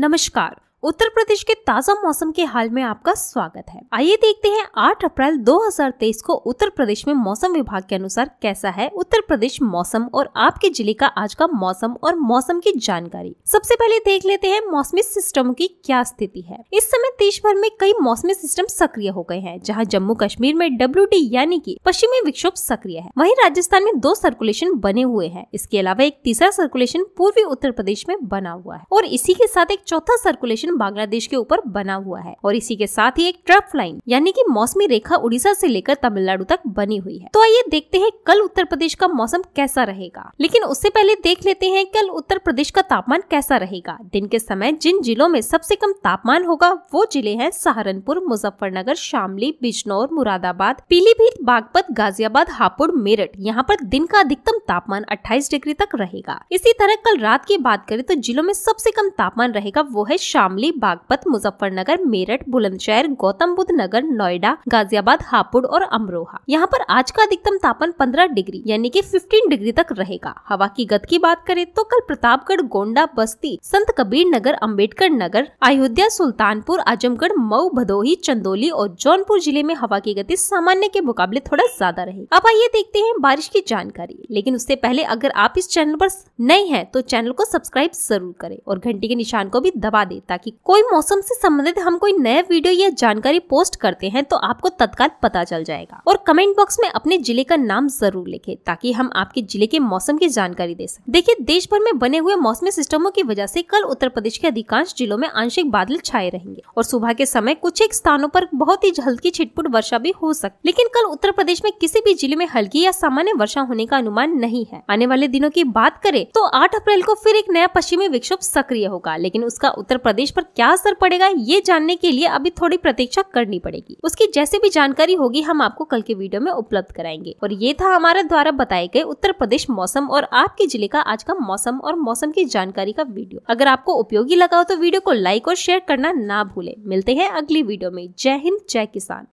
नमस्कार उत्तर प्रदेश के ताजा मौसम के हाल में आपका स्वागत है आइए देखते हैं 8 अप्रैल 2023 को उत्तर प्रदेश में मौसम विभाग के अनुसार कैसा है उत्तर प्रदेश मौसम और आपके जिले का आज का मौसम और मौसम की जानकारी सबसे पहले देख लेते हैं मौसमी सिस्टम की क्या स्थिति है इस समय देश भर में कई मौसमी सिस्टम सक्रिय हो गए हैं जहाँ जम्मू कश्मीर में डब्ल्यू यानी की पश्चिमी विक्षोभ सक्रिय है वही राजस्थान में दो सर्कुलेशन बने हुए हैं इसके अलावा एक तीसरा सर्कुलेशन पूर्वी उत्तर प्रदेश में बना हुआ है और इसी के साथ एक चौथा सर्कुलेशन लाइन बांग्लादेश के ऊपर बना हुआ है और इसी के साथ ही एक ट्रफ लाइन यानी की मौसमी रेखा उड़ीसा से लेकर तमिलनाडु तक बनी हुई है तो आइए देखते हैं कल उत्तर प्रदेश का मौसम कैसा रहेगा लेकिन उससे पहले देख लेते हैं कल उत्तर प्रदेश का तापमान कैसा रहेगा दिन के समय जिन जिलों में सबसे कम तापमान होगा वो जिले हैं सहारनपुर मुजफ्फरनगर शामली बिजनौर मुरादाबाद पीलीभीत बागपत गाजियाबाद हापुड़ मेरठ यहाँ पर दिन का अधिकतम तापमान 28 डिग्री तक रहेगा इसी तरह कल रात की बात करें तो जिलों में सबसे कम तापमान रहेगा वो है शामली शामली बागपत मुजफ्फरनगर मेरठ बुलंदशहर गौतम बुद्ध नगर नोएडा गाजियाबाद हापुड़ और अमरोहा यहाँ पर आज का अधिकतम तापमान पंद्रह डिग्री यानी की फिफ्टीन डिग्री तक रहेगा हवा की गति की बात करें तो कल प्रतापगढ़ गोंडा बस्ती संत कबीर नगर अम्बेडकर नगर अयोध्या सुल्तानपुर आजमगढ़ मऊ भदोही चंदोली और जौनपुर जिले में हवा की गति सामान्य के मुकाबले थोड़ा ज्यादा रहे अब आइए देखते हैं बारिश की जानकारी लेकिन उससे पहले अगर आप इस चैनल पर नए हैं तो चैनल को सब्सक्राइब जरूर करें और घंटी के निशान को भी दबा दें ताकि कोई मौसम से संबंधित हम कोई नए वीडियो या जानकारी पोस्ट करते हैं तो आपको तत्काल पता चल जाएगा और कमेंट बॉक्स में अपने जिले का नाम जरूर लिखे ताकि हम आपके जिले के मौसम की जानकारी दे सकें देखिए देश भर में बने हुए मौसमी सिस्टमों की वजह से कल उत्तर प्रदेश के अधिकांश जिलों में आंशिक बादल छाए रहेंगे और सुबह के समय कुछ एक स्थानों पर बहुत ही हल्की छिटपुट वर्षा भी हो सकती लेकिन कल उत्तर प्रदेश में किसी भी जिले में हल्की या सामान्य वर्षा होने का अनुमान नहीं है आने वाले दिनों की बात करें तो 8 अप्रैल को फिर एक नया पश्चिमी विक्षोभ सक्रिय होगा लेकिन उसका उत्तर प्रदेश पर पर क्या असर पड़ेगा ये जानने के लिए अभी थोड़ी प्रतीक्षा करनी पड़ेगी उसकी जैसे भी जानकारी होगी हम आपको कल के वीडियो में उपलब्ध कराएंगे और ये था हमारे द्वारा बताए गए उत्तर प्रदेश मौसम और आपके जिले का आज का मौसम और मौसम की जानकारी का वीडियो अगर आपको उपयोगी लगा हो तो वीडियो को लाइक और शेयर करना ना भूले मिलते हैं अगली वीडियो में जय हिंद जय किसान